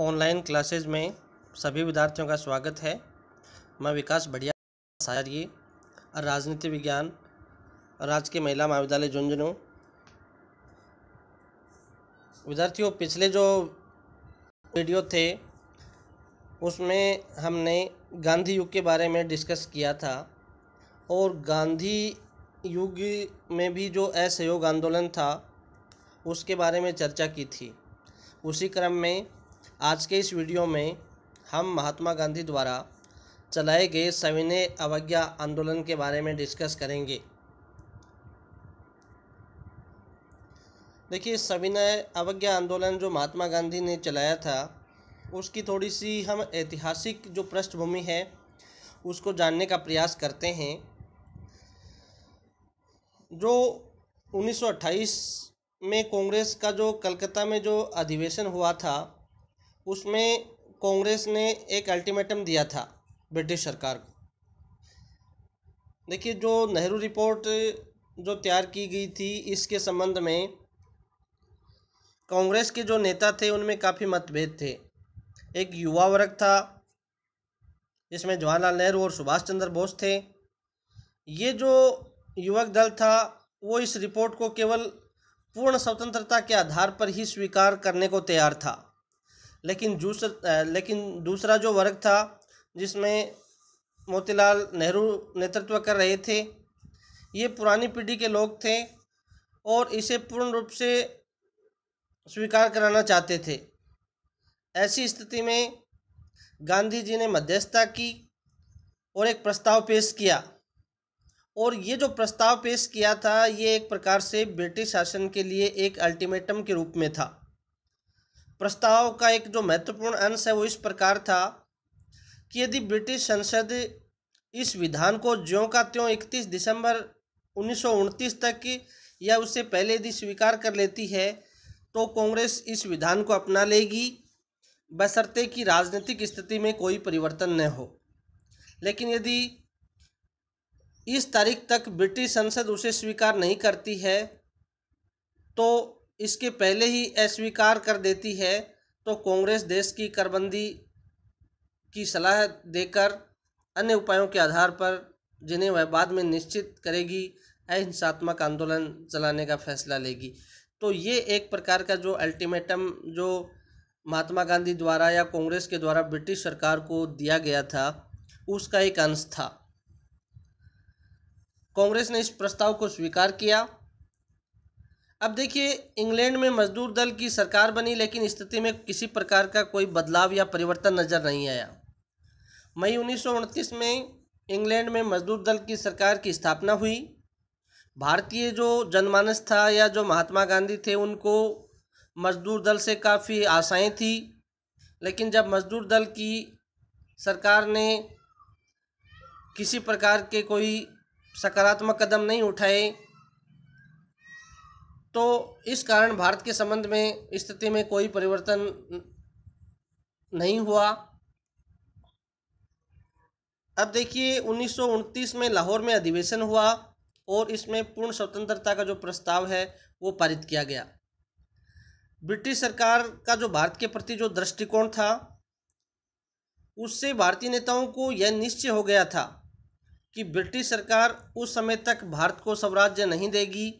online classes में सभी विद्यार्थियों का स्वागत है मैं विकास बढ़िया और राजनीति विज्ञान राजकीय महिला महाविद्यालय झुंझुनू विद्यार्थियों पिछले जो वीडियो थे उसमें हमने गांधी युग के बारे में डिस्कस किया था और गांधी युग में भी जो असहयोग आंदोलन था उसके बारे में चर्चा की थी उसी क्रम में आज के इस वीडियो में हम महात्मा गांधी द्वारा चलाए गए सविनय अवज्ञा आंदोलन के बारे में डिस्कस करेंगे देखिए सविनय अवज्ञा आंदोलन जो महात्मा गांधी ने चलाया था उसकी थोड़ी सी हम ऐतिहासिक जो पृष्ठभूमि है उसको जानने का प्रयास करते हैं जो 1928 में कांग्रेस का जो कलकत्ता में जो अधिवेशन हुआ था उसमें कांग्रेस ने एक अल्टीमेटम दिया था ब्रिटिश सरकार को देखिए जो नेहरू रिपोर्ट जो तैयार की गई थी इसके संबंध में कांग्रेस के जो नेता थे उनमें काफ़ी मतभेद थे एक युवा वर्ग था जिसमें जवाहरलाल नेहरू और सुभाष चंद्र बोस थे ये जो युवक दल था वो इस रिपोर्ट को केवल पूर्ण स्वतंत्रता के आधार पर ही स्वीकार करने को तैयार था लेकिन दूसरा लेकिन दूसरा जो वर्ग था जिसमें मोतीलाल नेहरू नेतृत्व कर रहे थे ये पुरानी पीढ़ी के लोग थे और इसे पूर्ण रूप से स्वीकार कराना चाहते थे ऐसी स्थिति में गांधी जी ने मध्यस्थता की और एक प्रस्ताव पेश किया और ये जो प्रस्ताव पेश किया था ये एक प्रकार से ब्रिटिश शासन के लिए एक अल्टीमेटम के रूप में था प्रस्ताव का एक जो महत्वपूर्ण अंश है वो इस प्रकार था कि यदि ब्रिटिश संसद इस विधान को ज्यों का त्यों इकतीस दिसंबर उन्नीस तक या उससे पहले यदि स्वीकार कर लेती है तो कांग्रेस इस विधान को अपना लेगी बशर्ते कि राजनीतिक स्थिति में कोई परिवर्तन न हो लेकिन यदि इस तारीख तक ब्रिटिश संसद उसे स्वीकार नहीं करती है तो इसके पहले ही अस्वीकार कर देती है तो कांग्रेस देश की करबंदी की सलाह देकर अन्य उपायों के आधार पर जिन्हें वह बाद में निश्चित करेगी अहिंसात्मक आंदोलन चलाने का फैसला लेगी तो ये एक प्रकार का जो अल्टीमेटम जो महात्मा गांधी द्वारा या कांग्रेस के द्वारा ब्रिटिश सरकार को दिया गया था उसका एक अंश था कांग्रेस ने इस प्रस्ताव को स्वीकार किया अब देखिए इंग्लैंड में मजदूर दल की सरकार बनी लेकिन स्थिति में किसी प्रकार का कोई बदलाव या परिवर्तन नज़र नहीं आया मई उन्नीस में इंग्लैंड में मजदूर दल की सरकार की स्थापना हुई भारतीय जो जनमानस था या जो महात्मा गांधी थे उनको मजदूर दल से काफ़ी आशाएं थी लेकिन जब मजदूर दल की सरकार ने किसी प्रकार के कोई सकारात्मक कदम नहीं उठाए तो इस कारण भारत के संबंध में स्थिति में कोई परिवर्तन नहीं हुआ अब देखिए उन्नीस में लाहौर में अधिवेशन हुआ और इसमें पूर्ण स्वतंत्रता का जो प्रस्ताव है वो पारित किया गया ब्रिटिश सरकार का जो भारत के प्रति जो दृष्टिकोण था उससे भारतीय नेताओं को यह निश्चय हो गया था कि ब्रिटिश सरकार उस समय तक भारत को स्वराज्य नहीं देगी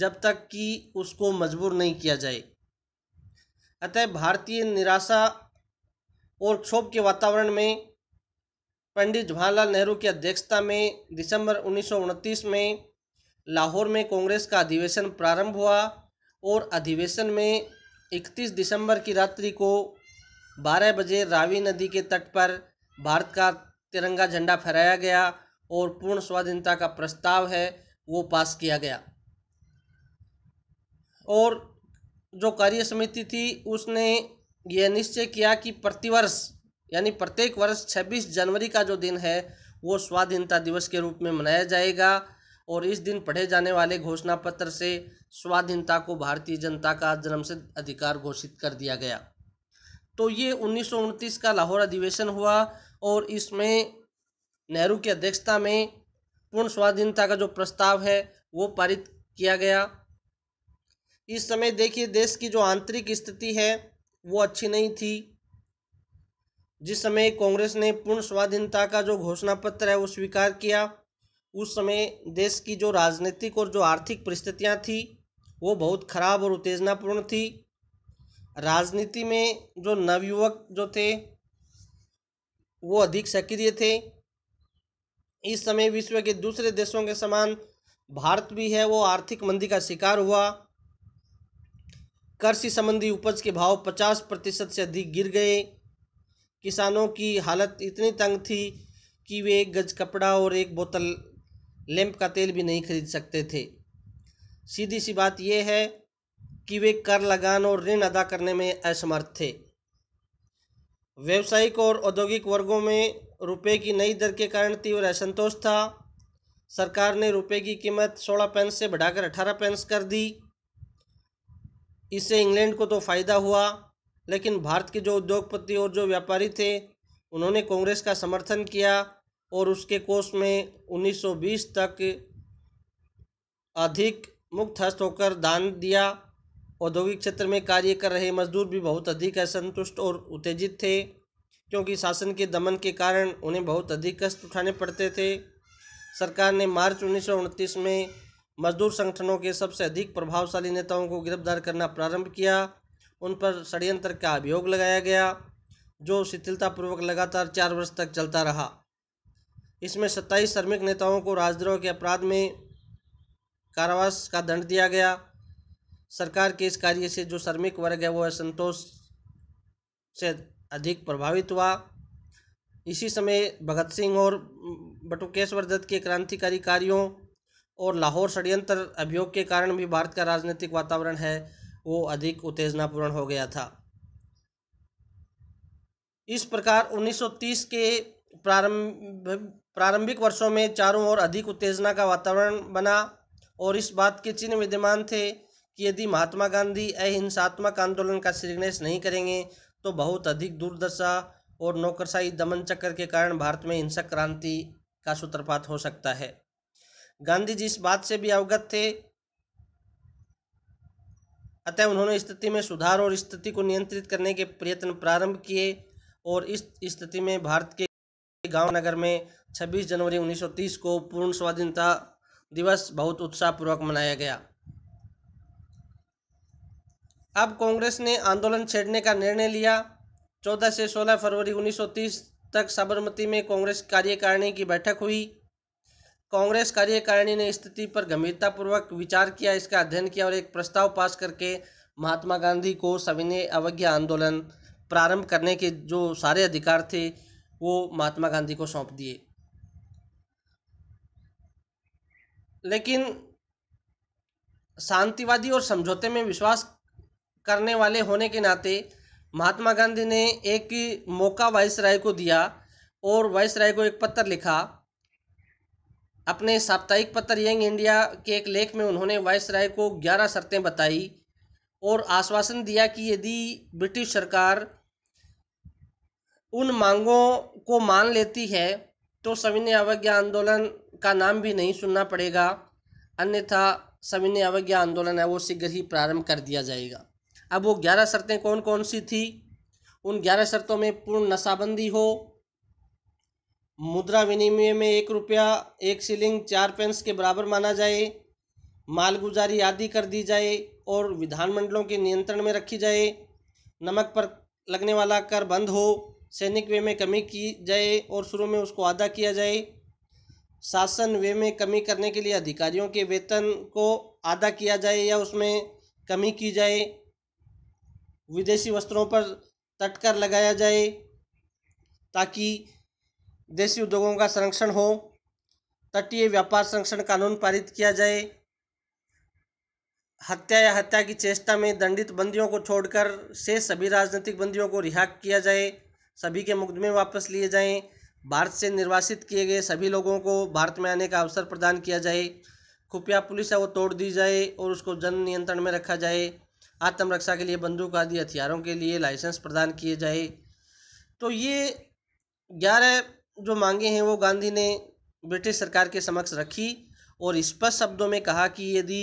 जब तक कि उसको मजबूर नहीं किया जाए अतः भारतीय निराशा और क्षोभ के वातावरण में पंडित जवाहरलाल नेहरू की अध्यक्षता में दिसंबर उन्नीस में लाहौर में कांग्रेस का अधिवेशन प्रारंभ हुआ और अधिवेशन में 31 दिसंबर की रात्रि को 12 बजे रावी नदी के तट पर भारत का तिरंगा झंडा फहराया गया और पूर्ण स्वाधीनता का प्रस्ताव है वो पास किया गया और जो कार्य समिति थी उसने यह निश्चय किया कि प्रतिवर्ष यानी प्रत्येक वर्ष 26 जनवरी का जो दिन है वो स्वाधीनता दिवस के रूप में मनाया जाएगा और इस दिन पढ़े जाने वाले घोषणा पत्र से स्वाधीनता को भारतीय जनता का जन्मसिद्ध अधिकार घोषित कर दिया गया तो ये उन्नीस का लाहौर अधिवेशन हुआ और इसमें नेहरू की अध्यक्षता में पूर्ण स्वाधीनता का जो प्रस्ताव है वो पारित किया गया इस समय देखिए देश की जो आंतरिक स्थिति है वो अच्छी नहीं थी जिस समय कांग्रेस ने पूर्ण स्वाधीनता का जो घोषणा पत्र है वो स्वीकार किया उस समय देश की जो राजनीतिक और जो आर्थिक परिस्थितियाँ थी वो बहुत खराब और उत्तेजनापूर्ण थी राजनीति में जो नवयुवक जो थे वो अधिक सक्रिय थे इस समय विश्व के दूसरे देशों के समान भारत भी है वो आर्थिक मंदी का शिकार हुआ कृषि संबंधी उपज के भाव 50 प्रतिशत से अधिक गिर गए किसानों की हालत इतनी तंग थी कि वे एक गज कपड़ा और एक बोतल लैंप का तेल भी नहीं खरीद सकते थे सीधी सी बात यह है कि वे कर लगान और ऋण अदा करने में असमर्थ थे व्यावसायिक और औद्योगिक वर्गों में रुपए की नई दर के कारण तीव्र असंतोष था सरकार ने रुपए की कीमत सोलह पेंस से बढ़ाकर अठारह पेंस कर दी इससे इंग्लैंड को तो फ़ायदा हुआ लेकिन भारत के जो उद्योगपति और जो व्यापारी थे उन्होंने कांग्रेस का समर्थन किया और उसके कोष में 1920 तक अधिक मुक्त हस्त होकर दान दिया औद्योगिक क्षेत्र में कार्य कर रहे मजदूर भी बहुत अधिक असंतुष्ट और उत्तेजित थे क्योंकि शासन के दमन के कारण उन्हें बहुत अधिक कष्ट उठाने पड़ते थे सरकार ने मार्च उन्नीस में मजदूर संगठनों के सबसे अधिक प्रभावशाली नेताओं को गिरफ्तार करना प्रारंभ किया उन पर षड्यंत्र का अभियोग लगाया गया जो शिथिलतापूर्वक लगातार चार वर्ष तक चलता रहा इसमें सत्ताईस श्रमिक नेताओं को राजद्रोह के अपराध में कारावास का दंड दिया गया सरकार के इस कार्य से जो श्रमिक वर्ग है वो असंतोष से अधिक प्रभावित हुआ इसी समय भगत सिंह और बटुकेश्वर दत्त के क्रांतिकारी कार्यों और लाहौर षड्यंत्र अभियोग के कारण भी भारत का राजनीतिक वातावरण है वो अधिक उत्तेजनापूर्ण हो गया था इस प्रकार 1930 के प्रारंभ प्रारंभिक वर्षों में चारों ओर अधिक उत्तेजना का वातावरण बना और इस बात के चिन्ह विद्यमान थे कि यदि महात्मा गांधी अहिंसात्मक आंदोलन का श्रीगणेश नहीं करेंगे तो बहुत अधिक दुर्दशा और नौकरशाही दमन चक्कर के कारण भारत में हिंसक क्रांति का सूत्रपात हो सकता है गांधी जी इस बात से भी अवगत थे अतः उन्होंने स्थिति में सुधार और स्थिति को नियंत्रित करने के प्रयत्न प्रारंभ किए और इस स्थिति में भारत के गांव नगर में 26 जनवरी 1930 को पूर्ण स्वाधीनता दिवस बहुत उत्साहपूर्वक मनाया गया अब कांग्रेस ने आंदोलन छेड़ने का निर्णय लिया 14 से 16 फरवरी 1930 तक साबरमती में कांग्रेस कार्यकारिणी की बैठक हुई कांग्रेस कार्यकारिणी ने स्थिति पर गंभीरतापूर्वक विचार किया इसका अध्ययन किया और एक प्रस्ताव पास करके महात्मा गांधी को सविनय अवज्ञा आंदोलन प्रारंभ करने के जो सारे अधिकार थे वो महात्मा गांधी को सौंप दिए लेकिन शांतिवादी और समझौते में विश्वास करने वाले होने के नाते महात्मा गांधी ने एक मौका वाइस राय को दिया और वाइस राय को एक पत्र लिखा अपने साप्ताहिक पत्र यंग इंडिया के एक लेख में उन्होंने राय को 11 शर्तें बताई और आश्वासन दिया कि यदि ब्रिटिश सरकार उन मांगों को मान लेती है तो सविनय अवज्ञा आंदोलन का नाम भी नहीं सुनना पड़ेगा अन्यथा सविनय अवज्ञा आंदोलन है वो शीघ्र ही प्रारंभ कर दिया जाएगा अब वो ग्यारह शर्तें कौन कौन सी थी उन ग्यारह शर्तों में पूर्ण नशाबंदी हो मुद्रा विनिमय में एक रुपया एक सीलिंग चार पेंस के बराबर माना जाए मालगुजारी आदि कर दी जाए और विधानमंडलों के नियंत्रण में रखी जाए नमक पर लगने वाला कर बंद हो सैनिक व्यय में कमी की जाए और शुरू में उसको अदा किया जाए शासन व्यय में कमी करने के लिए अधिकारियों के वेतन को अदा किया जाए या उसमें कमी की जाए विदेशी वस्त्रों पर तटकर लगाया जाए ताकि देशी उद्योगों का संरक्षण हो तटीय व्यापार संरक्षण कानून पारित किया जाए हत्या या हत्या की चेष्टा में दंडित बंदियों को छोड़कर से सभी राजनीतिक बंदियों को रिहा किया जाए सभी के मुकदमे वापस लिए जाएं भारत से निर्वासित किए गए सभी लोगों को भारत में आने का अवसर प्रदान किया जाए खुफिया पुलिस है वो तोड़ दी जाए और उसको जन नियंत्रण में रखा जाए आत्मरक्षा के लिए बंदूक आदि हथियारों के लिए लाइसेंस प्रदान किए जाए तो ये ग्यारह जो मांगे हैं वो गांधी ने ब्रिटिश सरकार के समक्ष रखी और स्पष्ट शब्दों में कहा कि यदि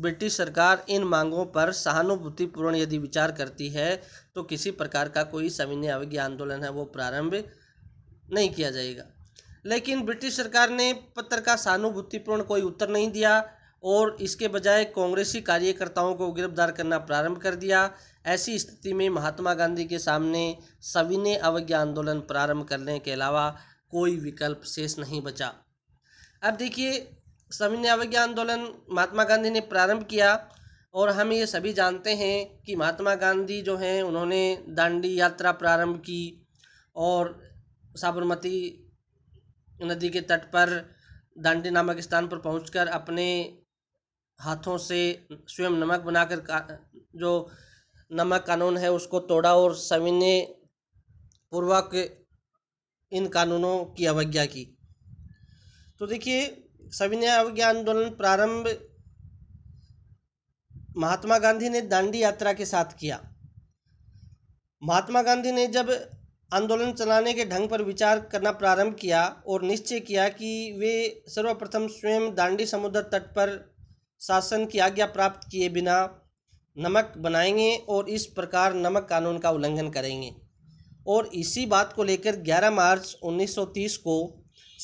ब्रिटिश सरकार इन मांगों पर सहानुभूतिपूर्ण यदि विचार करती है तो किसी प्रकार का कोई सविनय अवज्ञ आंदोलन है वो प्रारंभ नहीं किया जाएगा लेकिन ब्रिटिश सरकार ने पत्र का सहानुभूतिपूर्ण कोई उत्तर नहीं दिया और इसके बजाय कांग्रेसी कार्यकर्ताओं को गिरफ्तार करना प्रारंभ कर दिया ऐसी स्थिति में महात्मा गांधी के सामने सविनय अवज्ञा आंदोलन प्रारंभ करने के अलावा कोई विकल्प शेष नहीं बचा अब देखिए सविनय अवज्ञा आंदोलन महात्मा गांधी ने प्रारंभ किया और हम ये सभी जानते हैं कि महात्मा गांधी जो हैं उन्होंने दांडी यात्रा प्रारंभ की और साबरमती नदी के तट पर दांडी नामक स्थान पर पहुंचकर अपने हाथों से स्वयं नमक बनाकर जो नमक कानून है उसको तोड़ा और सविनय पूर्वक इन कानूनों की अवज्ञा की तो देखिए सविनय अवज्ञा आंदोलन प्रारंभ महात्मा गांधी ने दांडी यात्रा के साथ किया महात्मा गांधी ने जब आंदोलन चलाने के ढंग पर विचार करना प्रारंभ किया और निश्चय किया कि वे सर्वप्रथम स्वयं दांडी समुद्र तट पर शासन की आज्ञा प्राप्त किए बिना नमक बनाएंगे और इस प्रकार नमक कानून का उल्लंघन करेंगे और इसी बात को लेकर 11 मार्च 1930 को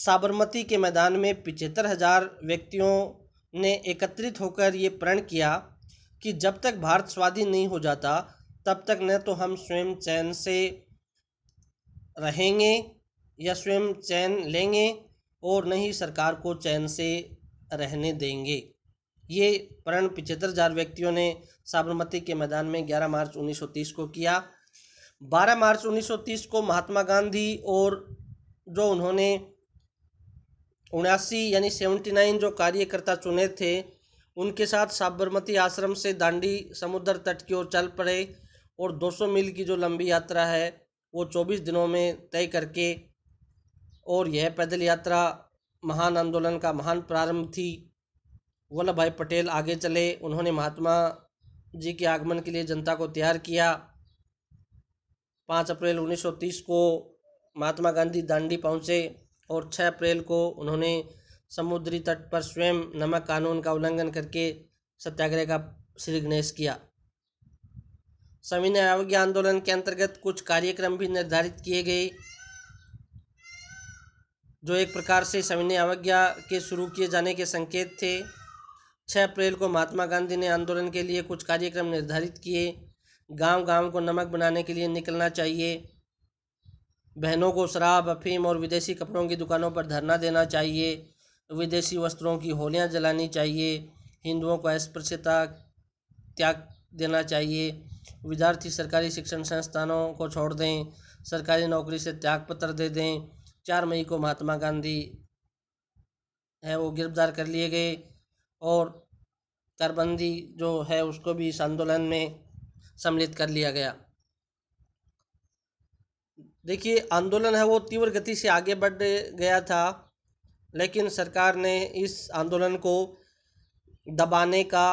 साबरमती के मैदान में पिचहत्तर हजार व्यक्तियों ने एकत्रित होकर ये प्रण किया कि जब तक भारत स्वाधीन नहीं हो जाता तब तक न तो हम स्वयं चैन से रहेंगे या स्वयं चैन लेंगे और न ही सरकार को चैन से रहने देंगे ये प्रण पिचहत्तर हजार व्यक्तियों ने साबरमती के मैदान में 11 मार्च 1930 को किया 12 मार्च 1930 को महात्मा गांधी और जो उन्होंने उनासी यानी सेवेंटी नाइन जो कार्यकर्ता चुने थे उनके साथ साबरमती आश्रम से दांडी समुद्र तट की ओर चल पड़े और 200 मील की जो लंबी यात्रा है वो 24 दिनों में तय करके और यह पैदल यात्रा महान आंदोलन का महान प्रारंभ थी वल्लभ भाई पटेल आगे चले उन्होंने महात्मा जी के आगमन के लिए जनता को तैयार किया पाँच अप्रैल 1930 को महात्मा गांधी दांडी पहुंचे और छः अप्रैल को उन्होंने समुद्री तट पर स्वयं नमक कानून का उल्लंघन करके सत्याग्रह का श्रीगणेश किया सविनय अवज्ञा आंदोलन के अंतर्गत कुछ कार्यक्रम भी निर्धारित किए गए जो एक प्रकार से सविनय अवज्ञा के शुरू किए जाने के संकेत थे 6 अप्रैल को महात्मा गांधी ने आंदोलन के लिए कुछ कार्यक्रम निर्धारित किए गांव-गांव को नमक बनाने के लिए निकलना चाहिए बहनों को शराब अफीम और विदेशी कपड़ों की दुकानों पर धरना देना चाहिए विदेशी वस्त्रों की होलियाँ जलानी चाहिए हिंदुओं को अस्पृश्यता त्याग देना चाहिए विद्यार्थी सरकारी शिक्षण संस्थानों को छोड़ दें सरकारी नौकरी से त्याग पत्र दे दें चार मई को महात्मा गांधी है वो गिरफ्तार कर लिए गए और करबंदी जो है उसको भी इस आंदोलन में सम्मिलित कर लिया गया देखिए आंदोलन है वो तीव्र गति से आगे बढ़ गया था लेकिन सरकार ने इस आंदोलन को दबाने का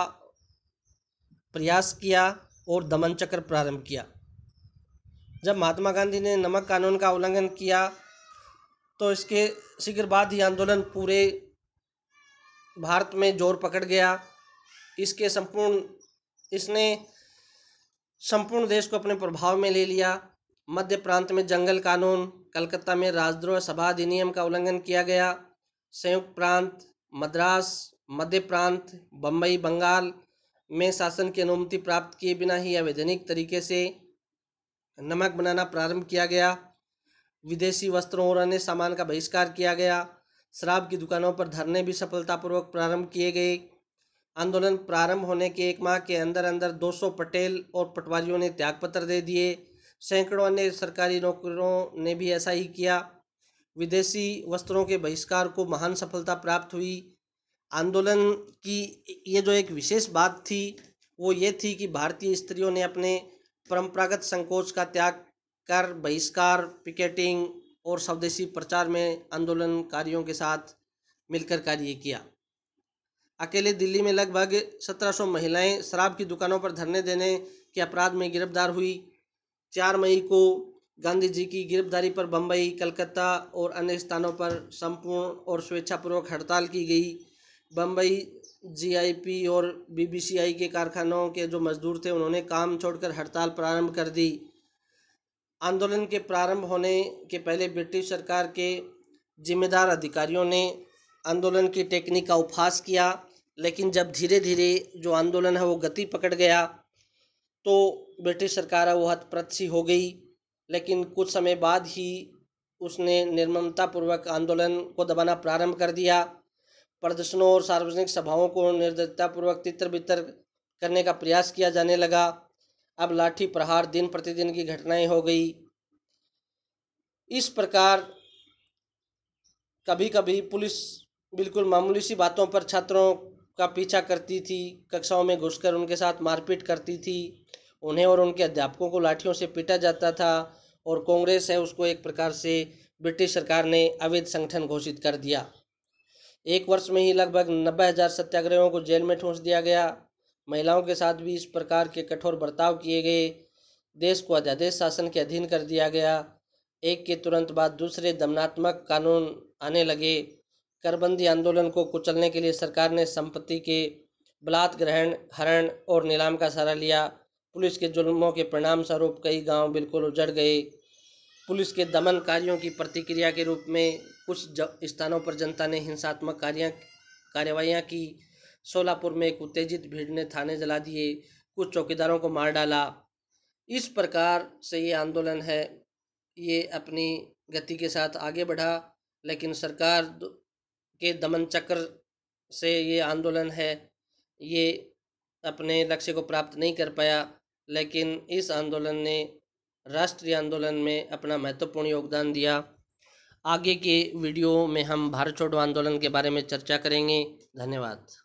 प्रयास किया और दमन चक्र प्रारंभ किया जब महात्मा गांधी ने नमक कानून का उल्लंघन किया तो इसके शीघ्र बाद ही आंदोलन पूरे भारत में जोर पकड़ गया इसके संपूर्ण इसने संपूर्ण देश को अपने प्रभाव में ले लिया मध्य प्रांत में जंगल कानून कलकत्ता में राजद्रोह सभा अधिनियम का उल्लंघन किया गया संयुक्त प्रांत मद्रास मध्य प्रांत बम्बई बंगाल में शासन की अनुमति प्राप्त किए बिना ही अवैधनिक तरीके से नमक बनाना प्रारंभ किया गया विदेशी वस्त्रों और अन्य सामान का बहिष्कार किया गया शराब की दुकानों पर धरने भी सफलतापूर्वक प्रारंभ किए गए आंदोलन प्रारंभ होने के एक माह के अंदर अंदर 200 पटेल और पटवारियों ने त्यागपत्र दे दिए सैकड़ों अन्य सरकारी नौकरों ने भी ऐसा ही किया विदेशी वस्त्रों के बहिष्कार को महान सफलता प्राप्त हुई आंदोलन की ये जो एक विशेष बात थी वो ये थी कि भारतीय स्त्रियों ने अपने परंपरागत संकोच का त्याग कर बहिष्कार पिकेटिंग और स्वदेशी प्रचार में आंदोलनकारियों के साथ मिलकर कार्य किया अकेले दिल्ली में लगभग 1700 महिलाएं शराब की दुकानों पर धरने देने के अपराध में गिरफ्तार हुई चार मई को गांधी जी की गिरफ्तारी पर बम्बई कलकत्ता और अन्य स्थानों पर संपूर्ण और स्वेच्छापूर्वक हड़ताल की गई बम्बई जीआईपी और बीबीसीआई के कारखानों के जो मजदूर थे उन्होंने काम छोड़कर हड़ताल प्रारंभ कर दी आंदोलन के प्रारंभ होने के पहले ब्रिटिश सरकार के जिम्मेदार अधिकारियों ने आंदोलन की टेक्निक का उपहास किया लेकिन जब धीरे धीरे जो आंदोलन है वो गति पकड़ गया तो ब्रिटिश सरकार है वो हतप्रत सी हो गई लेकिन कुछ समय बाद ही उसने निर्ममतापूर्वक आंदोलन को दबाना प्रारंभ कर दिया प्रदर्शनों और सार्वजनिक सभाओं को निर्दयतापूर्वक तितर बितर करने का प्रयास किया जाने लगा अब लाठी प्रहार दिन प्रतिदिन की घटनाएं हो गई इस प्रकार कभी कभी पुलिस बिल्कुल मामूली सी बातों पर छात्रों का पीछा करती थी कक्षाओं में घुसकर उनके साथ मारपीट करती थी उन्हें और उनके अध्यापकों को लाठियों से पीटा जाता था और कांग्रेस है उसको एक प्रकार से ब्रिटिश सरकार ने अवैध संगठन घोषित कर दिया एक वर्ष में ही लगभग नब्बे हज़ार सत्याग्रहियों को जेल में ठूंस दिया गया महिलाओं के साथ भी इस प्रकार के कठोर बर्ताव किए गए देश को अध्यादेश शासन के अधीन कर दिया गया एक के तुरंत बाद दूसरे दमनात्मक कानून आने लगे करबंदी आंदोलन को कुचलने के लिए सरकार ने संपत्ति के बलात् ग्रहण हरण और नीलाम का सहारा लिया पुलिस के जुल्मों के परिणाम स्वरूप कई गांव बिल्कुल उजड़ गए पुलिस के दमन कार्यों की प्रतिक्रिया के रूप में कुछ स्थानों पर जनता ने हिंसात्मक कार्य कार्रवाइयाँ की सोलापुर में एक उत्तेजित भीड़ ने थाने जला दिए कुछ चौकीदारों को मार डाला इस प्रकार से ये आंदोलन है ये अपनी गति के साथ आगे बढ़ा लेकिन सरकार के दमन चक्र से ये आंदोलन है ये अपने लक्ष्य को प्राप्त नहीं कर पाया लेकिन इस आंदोलन ने राष्ट्रीय आंदोलन में अपना महत्वपूर्ण योगदान दिया आगे के वीडियो में हम भारत छोड़ो आंदोलन के बारे में चर्चा करेंगे धन्यवाद